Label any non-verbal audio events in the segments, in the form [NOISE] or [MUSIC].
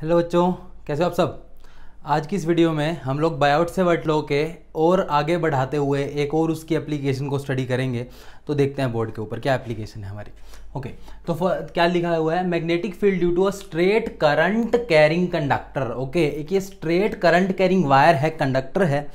Hello बच्चों कैसे हो आप सब आज की इस वीडियो में हम लोग बायोट से लो के और आगे बढ़ाते हुए एक और उसकी एप्लीकेशन को स्टडी करेंगे तो देखते हैं बोर्ड के ऊपर क्या एप्लीकेशन है हमारी ओके तो क्या लिखा हुआ है magnetic field due to a straight current carrying conductor okay एक ये स्ट्रेट करंट कैरिंग वायर है कंडक्टर है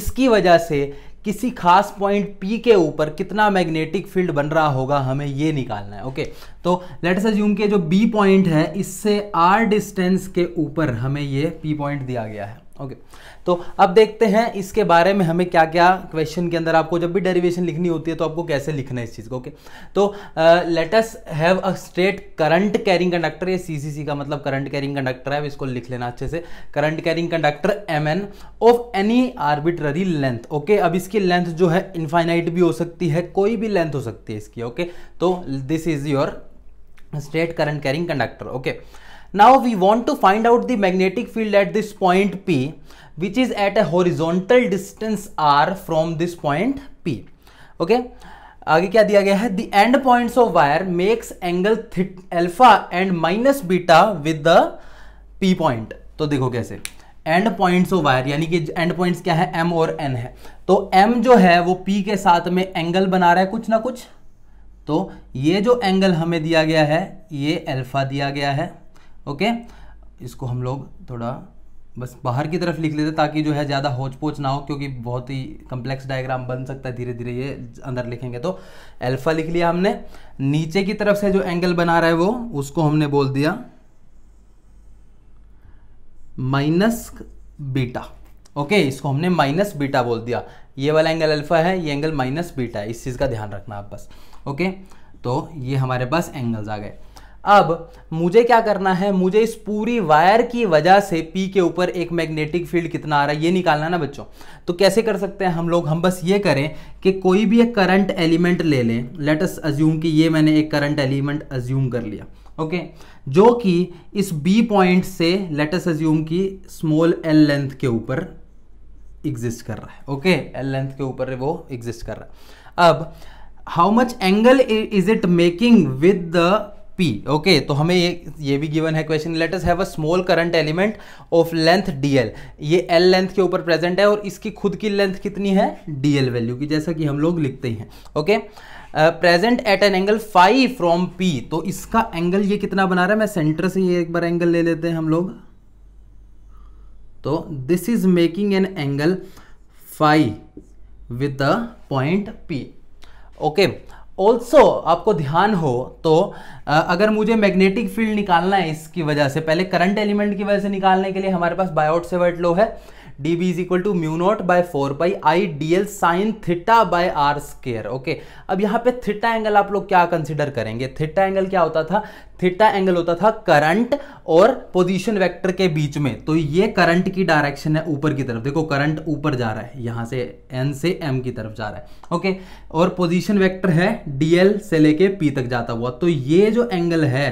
इसकी वजह से किसी खास पॉइंट पी के ऊपर कितना मैग्नेटिक फील्ड बन रहा होगा हमें ये निकालना है ओके तो लेट्स अज्यूम के जो बी पॉइंट है इससे आर डिस्टेंस के ऊपर हमें ये पी पॉइंट दिया गया है ओके तो अब देखते हैं इसके बारे में हमें क्या क्या क्वेश्चन के अंदर आपको जब भी डेरिवेशन लिखनी होती है तो आपको कैसे लिखना है इस चीज़ को ओके तो let's have a straight current carrying conductor ये सीसीसी का मतलब करंट कैरिंग कंडक्टर है इसको लिख लेना अच्छे से current carrying conductor M N of any arbitrary length okay अब इसकी लेंथ जो है इन्फाइनाइट भी हो सकती है कोई भी लेंथ हो सकती है इसकी ओके okay? तो this is your straight current carrying conductor okay okay? now we want to find out the magnetic field at this point p which is at a horizontal distance r from this point p okay आगे क्या दिया गया है the end point of wire makes angle alpha and minus beta with the P point तो देखो कैसे and point of wire यानी कि एंड पॉइंट्स क्या है एम और एन है तो एम जो है वो पी के साथ में एंगल बना रहा है कुछ ना कुछ तो ये जो एंगल हमें दिया गया है ये एल्फा दिया गया है ओके इसको हम लोग थोड़ा बस बाहर की तरफ लिख लेते ताकि जो है ज़्यादा होच पोच ना हो क्योंकि बहुत ही कम्प्लेक्स डायग्राम बन सकता है धीरे धीरे ये अंदर लिखेंगे तो अल्फा लिख लिया हमने नीचे की तरफ से जो एंगल बना रहा है वो उसको हमने बोल दिया माइनस बीटा ओके इसको हमने माइनस बीटा बोल दिया ये वाला एंगल अल्फा है ये एंगल माइनस बीटा है इस चीज़ का ध्यान रखना आप बस ओके तो ये हमारे पास एंगल्स आ गए अब मुझे क्या करना है मुझे इस पूरी वायर की वजह से पी के ऊपर एक मैग्नेटिक फील्ड कितना आ रहा है ये निकालना ना बच्चों तो कैसे कर सकते हैं हम लोग हम बस ये करें कि कोई भी एक करंट एलिमेंट ले लें लेट अस अज्यूम कि ये मैंने एक करंट एलिमेंट अज्यूम कर लिया ओके जो कि इस बी पॉइंट से लेट अस अज्यूम की स्मॉल एल लेंथ के ऊपर एग्जिस्ट कर रहा है ओके एल लेंथ के ऊपर वो एग्जिस्ट कर रहा है अब how much angle is it making with the P okay तो हमें ये ये भी गिवन है question let us have a small current element of length DL ये एल लेंथ के ऊपर प्रेजेंट है और इसकी खुद की लेंथ कितनी है डीएल वैल्यू की जैसा कि हम लोग लिखते ही हैं okay present at an angle five from P तो इसका एंगल ये कितना बना रहा है मैं सेंटर से ये एक बार एंगल ले लेते हैं हम लोग तो this is making an angle five with the point P okay okay. Also आपको ध्यान हो तो अगर मुझे मैग्नेटिक फील्ड निकालना है इसकी वजह से पहले करंट एलिमेंट की वजह से निकालने के लिए हमारे पास बायोट सेवर्ट लो है D B is equal to mu naught by four pi I D L sine theta by R square okay अब यहाँ पे थीटा एंगल आप लोग क्या कंसिडर करेंगे थीटा एंगल क्या होता था थीटा एंगल होता था करंट और पोजीशन वेक्टर के बीच में तो ये करंट की डायरेक्शन है ऊपर की तरफ देखो करंट ऊपर जा रहा है यहां से एन से एम की तरफ जा रहा है ओके और पोजीशन वेक्टर है डीएल से लेके पी तक जाता हुआ तो ये जो एंगल है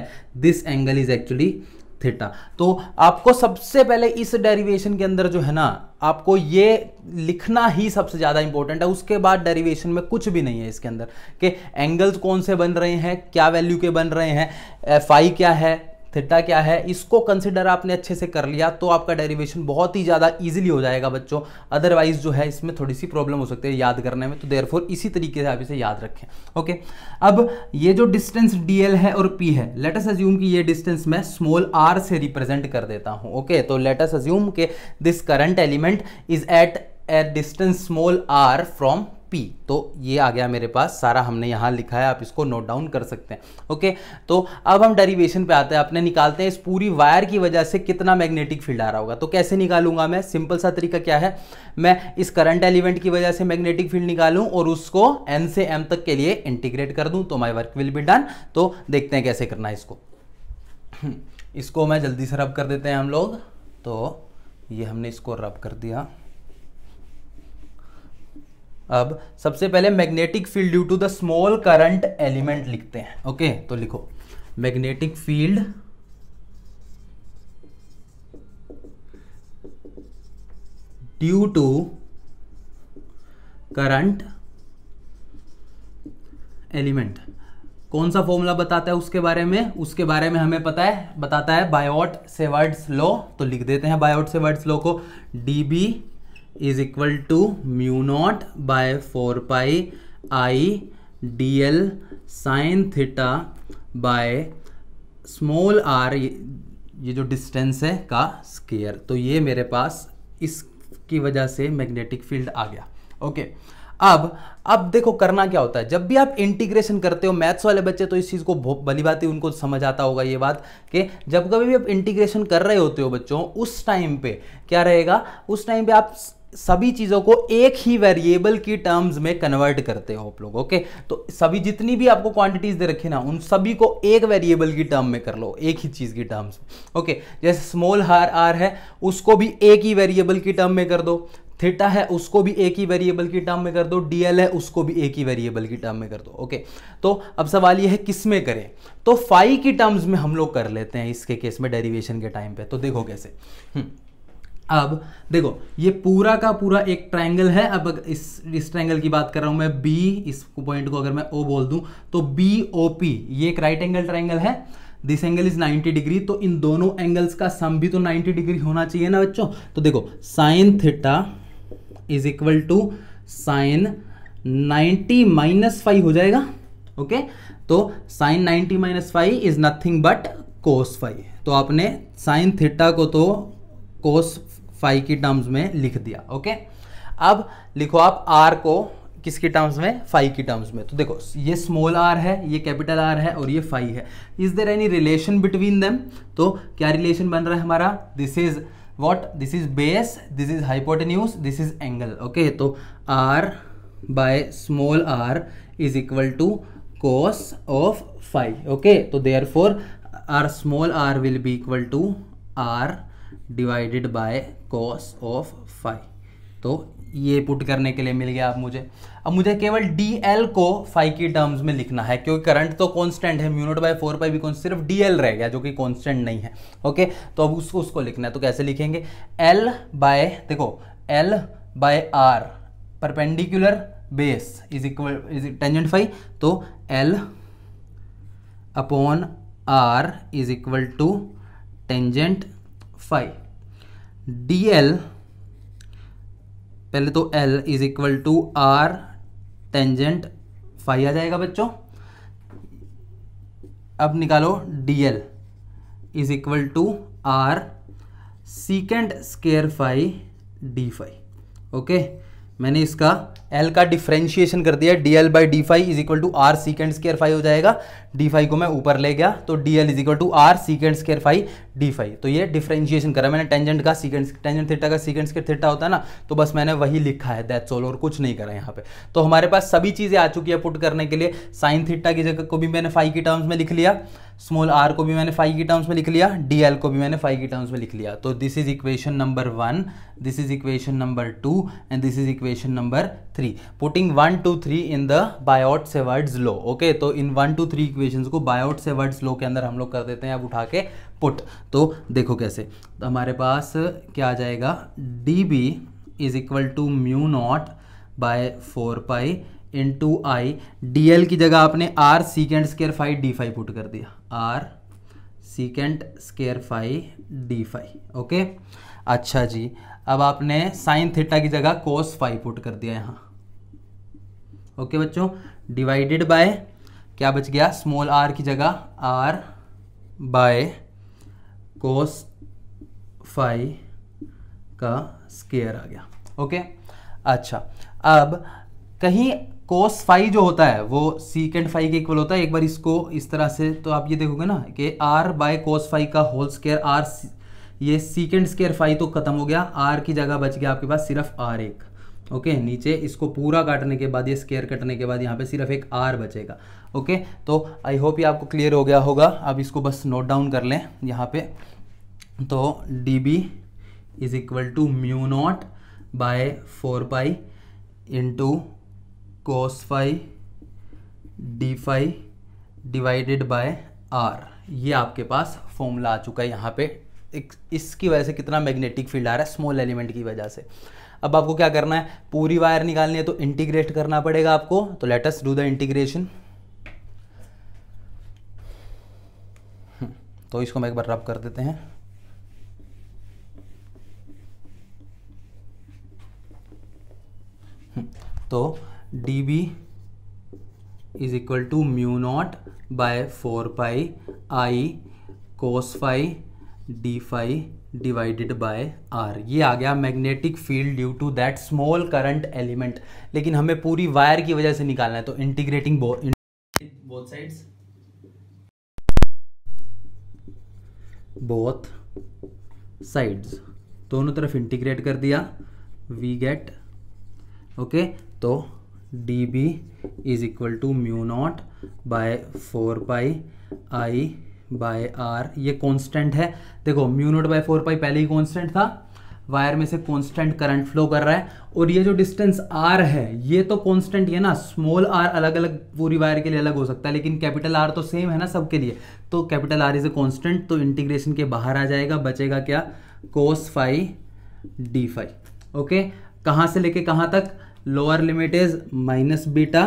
this angle is actually theta तो आपको सबसे पहले इस डेरिवेशन के अंदर जो है ना आपको ये लिखना ही सबसे ज़्यादा इंपॉर्टेंट है उसके बाद डेरिवेशन में कुछ भी नहीं है इसके अंदर कि एंगल्स कौन से बन रहे हैं क्या वैल्यू के बन रहे हैं फाई क्या है थीटा क्या है इसको कंसिडर आपने अच्छे से कर लिया तो आपका डेरिवेशन बहुत ही ज़्यादा ईजिली हो जाएगा बच्चों अदरवाइज जो है इसमें थोड़ी सी प्रॉब्लम हो सकती है याद करने में तो देयरफॉर इसी तरीके से आप इसे याद रखें ओके अब ये जो डिस्टेंस डी है और पी है लेटस अज्यूम कि ये डिस्टेंस मैं स्मॉल आर से रिप्रेजेंट कर देता हूँ ओके तो लेटस अज्यूम के this current element is at a distance small R from P तो ये आ गया मेरे पास सारा हमने यहाँ लिखा है आप इसको नोट डाउन कर सकते हैं ओके तो अब हम डेरिवेशन पे आते हैं अपने निकालते हैं इस पूरी वायर की वजह से कितना मैग्नेटिक फील्ड आ रहा होगा तो कैसे निकालूंगा मैं सिंपल सा तरीका क्या है मैं इस करंट एलिमेंट की वजह से मैग्नेटिक फील्ड निकालूँ और उसको एन से एम तक के लिए इंटीग्रेट कर दूँ तो my work will be done तो देखते हैं कैसे करना है इसको [CLEARS THROAT] इसको मैं जल्दी से रब कर देते हैं हम लोग तो ये हमने इसको रब कर दिया अब सबसे पहले magnetic field due to the small current element लिखते हैं ओके तो लिखो magnetic field due to current element कौन सा फॉर्मूला बताता है उसके बारे में उसके बारे में हमें पता है बताता है बायोट सेवर्ड्स लॉ तो लिख देते हैं बायोट सेवर्ड्स लॉ को D B is equal to mu naught by four pi I D L sine theta by small R ये जो डिस्टेंस है का स्केयर तो ये मेरे पास इसकी वजह से मैग्नेटिक फील्ड आ गया ओके okay. अब अब देखो करना क्या होता है जब भी आप इंटीग्रेशन करते हो मैथ्स वाले बच्चे तो इस चीज़ को भली बात ही उनको समझ आता होगा ये बात कि जब कभी भी आप इंटीग्रेशन कर रहे होते हो बच्चों उस टाइम पे क्या रहेगा उस टाइम पे आप सभी चीज़ों को एक ही वेरिएबल की टर्म्स में कन्वर्ट करते हो आप लोग ओके तो सभी जितनी भी आपको क्वांटिटीज दे रखी ना उन सभी को एक वेरिएबल की टर्म में कर लो एक ही चीज़ की टर्म्स ओके जैसे स्मॉल हार आर है उसको भी एक ही वेरिएबल की टर्म में कर दो थीटा है उसको भी एक ही वेरिएबल की टर्म में कर दो डीएल है उसको भी एक ही वेरिएबल की टर्म में कर दो ओके तो अब सवाल यह है किस में करें तो फाइव की टर्म्स में हम लोग कर लेते हैं इसके केस में डेरिवेशन के टाइम पे तो देखो कैसे हम्म, अब देखो ये पूरा का पूरा एक ट्रायंगल है अब इस इस ट्रायंगल की बात कर रहा हूँ मैं बी इस पॉइंट को अगर मैं ओ बोल दूँ तो बी ओ पी ये एक राइट एंगल ट्रायंगल है दिस एंगल इज 90 डिग्री तो इन दोनों एंगल्स का सम भी तो 90 डिग्री होना चाहिए ना बच्चों तो देखो sine theta is equal to sine 90 minus five हो जाएगा ओके तो sine 90 minus five is nothing but cos five तो आपने साइन थीटा को तो कोस फाइव की टर्म्स में लिख दिया ओके अब लिखो आप आर को किसकी टर्म्स में फाइव की टर्म्स में तो देखो ये स्मॉल आर है ये कैपिटल आर है और ये फाइव है is there any relation between them तो क्या रिलेशन बन रहा है हमारा this is what this is base this is hypotenuse this is angle okay तो R by small R is equal to cos of five okay तो therefore R small R will be equal to R divided by cos of five तो ये put करने के लिए मिल गया आप मुझे अब मुझे केवल डी एल को फाइव की टर्म्स में लिखना है क्योंकि करंट तो कांस्टेंट है म्यूनोट बाय फोर पाई भी सिर्फ डी एल रह गया जो कि कांस्टेंट नहीं है ओके तो अब उसको उसको लिखना है तो कैसे लिखेंगे एल बाय देखो L by R perpendicular base is equal is tangent five तो L upon R is equal to tangent five D L पहले तो L is equal to R tangent five आ जाएगा बच्चों अब निकालो D L is equal to R secant square five D five okay मैंने इसका एल का डिफ्रेंशिएशन कर दिया D L by D five is equal to R secant square five हो जाएगा डी फाइव को मैं ऊपर ले गया तो D L is equal to R secant square five D five तो ये डिफ्रेंशिएशन करा मैंने टेंजेंट का सीकेंस टेंजेंट थीटा का सीकेंस के थीटा होता है ना तो बस मैंने वही लिखा है दैट्स ऑल और कुछ नहीं करा यहाँ पे तो हमारे पास सभी चीज़ें आ चुकी है पुट करने के लिए साइन थीटा की जगह को भी मैंने फाइव की टर्म्स में लिख लिया स्मॉल आर को भी मैंने फाइव की टर्म्स में लिख लिया डी एल को भी मैंने फाइव की टर्म्स में लिख लिया तो this is equation number one this is equation number two and this is equation number three putting one two three in the Biot Savart's law okay तो इन वन टू थ्री इक्वेशन को Biot Savart's law के अंदर हम लोग कर देते हैं अब उठा के पुट तो देखो कैसे तो हमारे पास क्या आ जाएगा D B is equal to mu naught by four pi into I D L की जगह आपने R secant square five D five put कर दिया R secant square five D five okay अच्छा जी अब आपने साइन थीटा की जगह कोस फाइव पुट कर दिया यहाँ ओके बच्चों डिवाइडेड बाय क्या बच गया स्मॉल आर की जगह आर बाय कोस फाइव का स्केयर आ गया ओके अच्छा अब कहीं कोस फाइव जो होता है वो सीकेंड फाइव के इक्वल होता है एक बार इसको इस तरह से तो आप ये देखोगे ना कि आर बाय कोस फाइव का होल स्केयर आर ये सीकेंड स्केयर फाइव तो खत्म हो गया आर की जगह बच गया आपके पास सिर्फ आर एक ओके नीचे इसको पूरा काटने के बाद ये स्केयर कटने के बाद यहाँ पे सिर्फ एक आर बचेगा ओके तो आई होप ये आपको क्लियर हो गया होगा अब इसको बस नोट डाउन कर लें यहाँ पे तो D B is equal to mu naught by four pi into cos phi D phi divided by R ये आपके पास फॉर्मूला आ चुका है यहाँ पे एक इसकी वजह से कितना मैग्नेटिक फील्ड आ रहा है स्मॉल एलिमेंट की वजह से अब आपको क्या करना है पूरी वायर निकालनी है तो इंटीग्रेट करना पड़ेगा आपको तो लेटस डू द इंटीग्रेशन तो इसको हम एक बार रब कर देते हैं तो D B is equal to mu naught by four pi I cos phi D phi divided by R ये आ गया magnetic field due to that small current element लेकिन हमें पूरी वायर की वजह से निकालना है तो integrating both sides both sides दोनों तरफ इंटीग्रेट कर दिया वी गेट ओके तो D B is equal to mu naught by four pi I by R ये कांस्टेंट है देखो mu naught by four pi पहले ही कांस्टेंट था वायर में से कांस्टेंट करंट फ्लो कर रहा है और ये जो डिस्टेंस आर है ये तो कांस्टेंट ही है ना स्मॉल आर अलग अलग पूरी वायर के लिए अलग हो सकता है लेकिन कैपिटल आर तो सेम है ना सबके लिए तो capital R is a constant तो इंटीग्रेशन के बाहर आ जाएगा बचेगा क्या cos phi D five okay कहाँ से लेके कहाँ तक lower limit is minus beta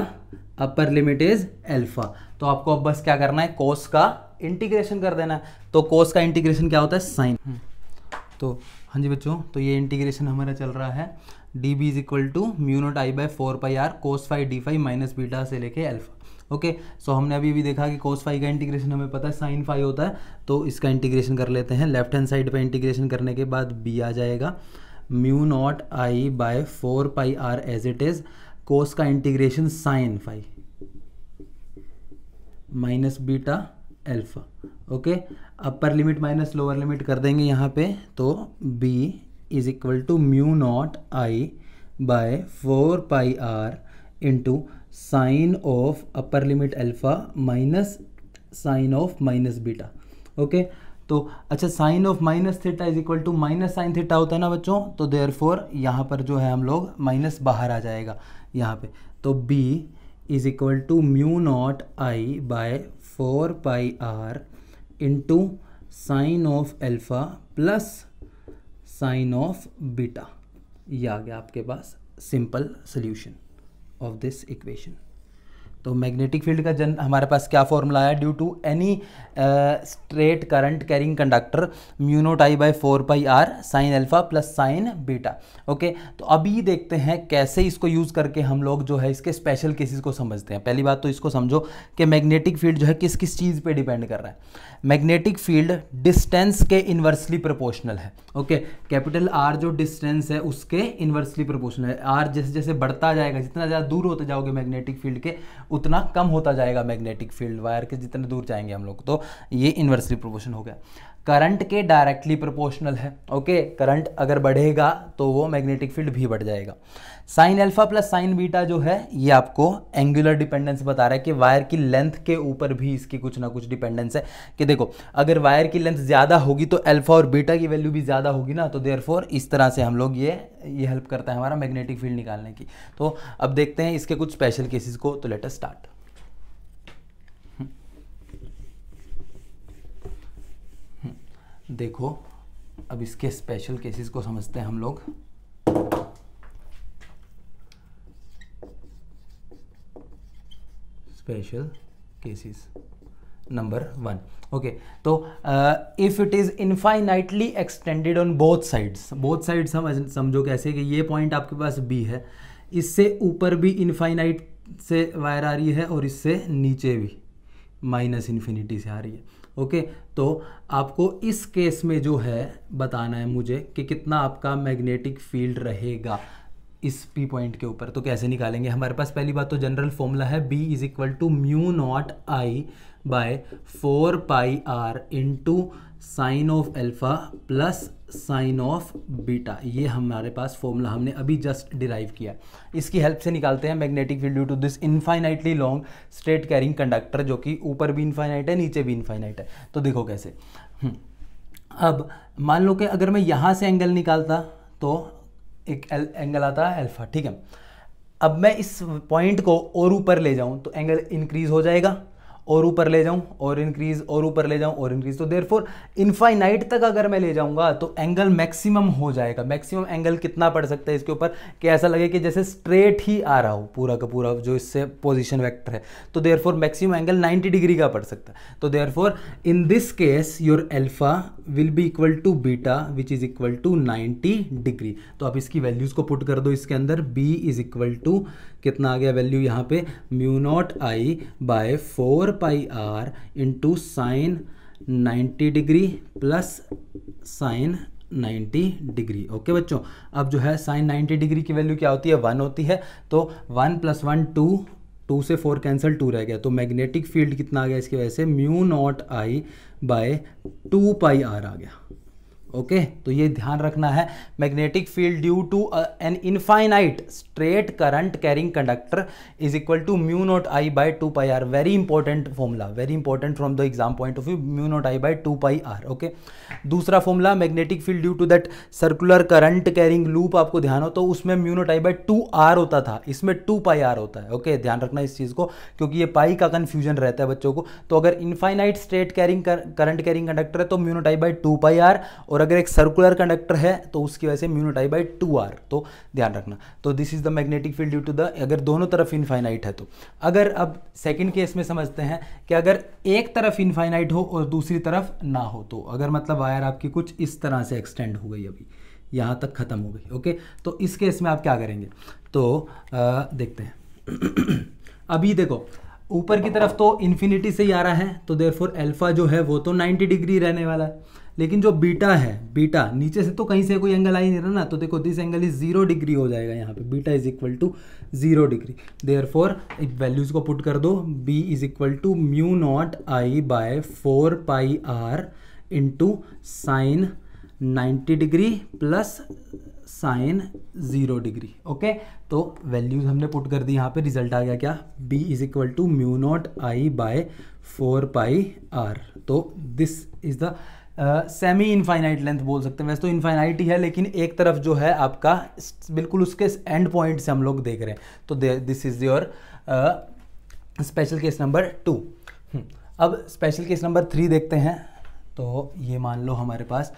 upper limit is alpha तो आपको अब बस क्या करना है कोस का इंटीग्रेशन कर देना है तो कोस का इंटीग्रेशन क्या होता है साइन हम्म। तो हाँ जी बच्चों तो ये इंटीग्रेशन हमारा चल रहा है D B is equal to mu naught I by four pi R cos phi D phi minus beta से लेके एल्फा ओके सो हमने अभी अभी देखा कि कोस फाइव का इंटीग्रेशन हमें पता है साइन फाइव होता है तो इसका इंटीग्रेशन कर लेते हैं लेफ्ट हैंड साइड पर इंटीग्रेशन करने के बाद बी आ जाएगा mu naught I by four pi R as it is cos का integration sine phi minus beta alpha okay upper limit minus lower limit कर देंगे यहाँ पे तो B is equal to mu naught I by four pi R into sine of upper limit alpha minus sine of minus beta okay okay? तो अच्छा sign of minus theta is equal to minus sine theta होता है ना बच्चों तो there four यहाँ पर जो है हम लोग माइनस बाहर आ जाएगा यहाँ पे तो B is equal to mu naught I by four pi R into sine of alpha plus sine of beta ये आ गया आपके पास simple solution of this equation तो मैग्नेटिक फील्ड का जन हमारे पास क्या फॉर्मूला है due to any straight current carrying conductor mu naught I by four pi R sine alpha plus sine beta okay तो अभी देखते हैं कैसे इसको यूज़ करके हम लोग जो है इसके स्पेशल केसेस को समझते हैं पहली बात तो इसको समझो कि मैग्नेटिक फील्ड जो है किस किस चीज़ पर डिपेंड कर रहा है मैग्नेटिक फील्ड डिस्टेंस के इन्वर्सली प्रपोर्शनल है ओके कैपिटल आर जो डिस्टेंस है उसके इन्वर्सली प्रपोर्शनल है आर जैसे जैसे बढ़ता जाएगा जितना ज़्यादा दूर होते जाओगे मैग्नेटिक फील्ड के उतना कम होता जाएगा मैग्नेटिक फील्ड वायर के जितने दूर जाएंगे हम लोग तो ये इन्वर्सली प्रोपोर्शन हो गया करंट के डायरेक्टली प्रोपोर्शनल है ओके करंट अगर बढ़ेगा तो वो मैग्नेटिक फील्ड भी बढ़ जाएगा sine alpha plus sine beta जो है ये आपको एंगुलर डिपेंडेंस बता रहा है कि वायर की लेंथ के ऊपर भी इसकी कुछ ना कुछ डिपेंडेंस है कि देखो अगर वायर की लेंथ ज़्यादा होगी तो अल्फा और बीटा की वैल्यू भी ज़्यादा होगी ना तो देयरफॉर इस तरह से हम लोग ये ये हेल्प करता है हमारा मैग्नेटिक फील्ड निकालने की तो अब देखते हैं इसके कुछ स्पेशल केसेस को तो लेटर स्टार्ट हम्म। देखो अब इसके स्पेशल केसेस को समझते हैं हम लोग special cases number one okay तो if it is infinitely extended on both sides both both हम समझो कैसे कि ये पॉइंट आपके पास बी है इससे ऊपर भी इनफाइनाइट से वायर आ रही है और इससे नीचे भी माइनस इन्फिनिटी से आ रही है ओके okay, तो आपको इस केस में जो है बताना है मुझे कि कितना आपका मैग्नेटिक फील्ड रहेगा इस पी पॉइंट के ऊपर तो कैसे निकालेंगे हमारे पास पहली बात तो जनरल फॉर्मूला है B is equal to mu naught I by four pi R into sine of alpha plus sine of beta ये हमारे पास फॉर्मूला हमने अभी जस्ट डिराइव किया इसकी हेल्प से निकालते हैं magnetic field due to this infinitely long straight carrying conductor जो कि ऊपर भी इनफाइनाइट है नीचे भी इनफाइनाइट है तो देखो कैसे हम्म, अब मान लो कि अगर मैं यहाँ से एंगल निकालता तो एक एल, एंगल आता है अल्फा ठीक है अब मैं इस पॉइंट को और ऊपर ले जाऊं तो एंगल इंक्रीज हो जाएगा और ऊपर ले जाऊं और इंक्रीज और ऊपर ले जाऊं और इंक्रीज तो देर फोर इनफाइनाइट तक अगर मैं ले जाऊंगा तो एंगल मैक्सिमम हो जाएगा मैक्सिमम एंगल कितना पड़ सकता है इसके ऊपर कि ऐसा लगे कि जैसे स्ट्रेट ही आ रहा हो पूरा का पूरा जो इससे पोजिशन वैक्टर है तो therefore maximum angle ninety degree का पड़ सकता है तो therefore in this case your alpha will be equal to beta which is equal to ninety degree तो आप इसकी वैल्यूज को पुट कर दो इसके अंदर बी इज इक्वल टू कितना आ गया वैल्यू यहाँ पे mu naught I by four pi R into sine ninety degree plus sine 90 degree okay बच्चों अब जो है साइन 90 डिग्री की वैल्यू क्या होती है वन होती है तो one plus one two two से फोर कैंसिल टू रह गया तो मैग्नेटिक फील्ड कितना आ गया इसकी वजह से mu naught I by two pi R आ गया ओके तो ये ध्यान रखना है magnetic field due to an infinite straight current carrying conductor is equal to mu naught I by two pi R very important formula very important from the exam point of view mu naught I by two pi R okay दूसरा formula magnetic field due to that circular current carrying loop आपको ध्यान हो तो उसमें mu naught I by two R होता था इसमें to pi are होता है ओके okay? ध्यान रखना इस चीज़ को क्योंकि ये पाई का कंफ्यूजन रहता है बच्चों को तो अगर infinite straight carrying current carrying conductor है तो mu naught I by two pi R और अगर एक सर्कुलर कंडक्टर है तो उसकी वजह से म्यू बाई टू आर तो ध्यान रखना तो this is the magnetic field due to the अगर दोनों तरफ इनफाइनाइट है तो अगर अब सेकेंड केस में समझते हैं कि अगर एक तरफ इनफाइनाइट हो और दूसरी तरफ ना हो तो अगर मतलब वायर आपकी कुछ इस तरह से एक्सटेंड हो गई अभी यहाँ तक ख़त्म हो गई ओके तो इस केस में आप क्या करेंगे तो आ, देखते हैं [CLEARS THROAT] अभी देखो ऊपर की तरफ तो इन्फिनिटी से ही आ रहा है तो देर फोर एल्फ़ा जो है वो तो 90 डिग्री रहने वाला है लेकिन जो बीटा है बीटा नीचे से तो कहीं से कोई एंगल आ ही नहीं रहा ना तो देखो this angle is zero degree हो जाएगा यहाँ पे beta is equal to zero degree there एक वैल्यूज को पुट कर दो B is equal to mu naught I by four pi R into sine ninety degree plus sine zero degree okay तो values हमने पुट कर दी यहाँ पे रिजल्ट आ गया क्या B is equal to mu naught I by four pi R तो this is the semi infinite length बोल सकते हैं वैसे तो इनफाइनाइट ही है लेकिन एक तरफ जो है आपका बिल्कुल उसके एंड पॉइंट से हम लोग देख रहे हैं तो this is your special case number two अब स्पेशल केस नंबर थ्री देखते हैं तो ये मान लो हमारे पास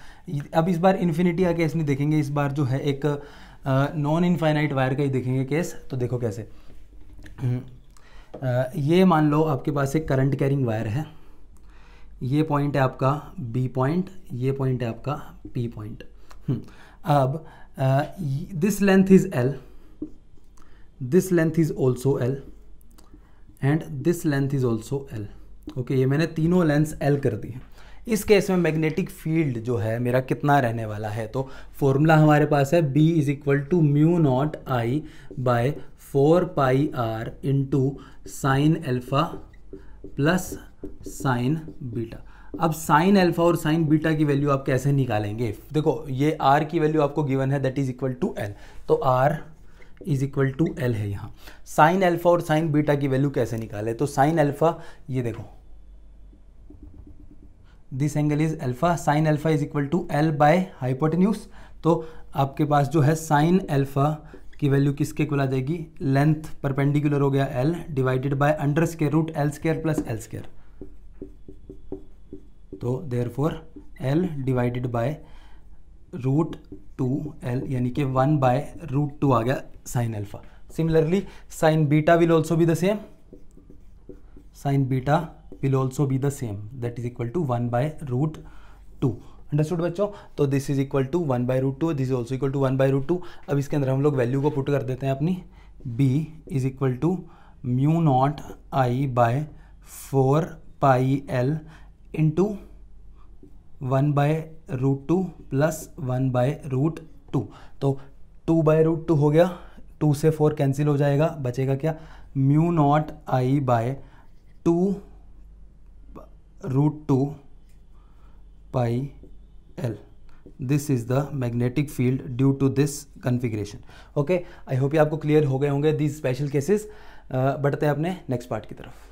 अब इस बार इन्फिनिटी का केस नहीं देखेंगे इस बार जो है एक नॉन इन्फाइनाइट वायर का ही देखेंगे केस तो देखो कैसे आ, हम्म, ये मान लो आपके पास एक करंट कैरिंग वायर है ये पॉइंट है आपका बी पॉइंट ये पॉइंट है आपका पी पॉइंट हम्म, अब this length is L this length is also L and this length is also L okay ये मैंने तीनों लेंथ एल कर दी है इस केस में मैग्नेटिक फील्ड जो है मेरा कितना रहने वाला है तो फॉर्मूला हमारे पास है B is equal to mu naught I by four pi R into sine alpha plus sine beta अब साइन अल्फा और साइन बीटा की वैल्यू आप कैसे निकालेंगे देखो ये आर की वैल्यू आपको गिवन है that is equal to L तो R is equal to L है यहाँ साइन अल्फा और साइन बीटा की वैल्यू कैसे निकाले तो साइन अल्फा ये देखो this angle is alpha sine alpha is equal to L by hypotenuse तो आपके पास जो है साइन अल्फा की वैल्यू किसके को आ जाएगी लेंथ परपेंडिकुलर हो गया L divided by under square root L square plus L square तो therefore L divided by root two L यानी कि वन बाय रूट टू आ गया sine alpha similarly sine beta will also be the same sine beta will also be the same that is equal to one by root two understood बच्चों तो this is equal to one by root two this is also equal to one by root two अब इसके अंदर हम लोग value को put कर देते हैं अपनी B is equal to mu naught I by four pi L into one by root two plus one by root two तो टू बाय रूट टू हो गया टू से फोर कैंसिल हो जाएगा बचेगा क्या mu naught I by two root two pi L this is the magnetic field due to this configuration okay I hope ये आपको क्लियर हो गए होंगे दीज स्पेशल केसेस बढ़ते हैं अपने नेक्स्ट पार्ट की तरफ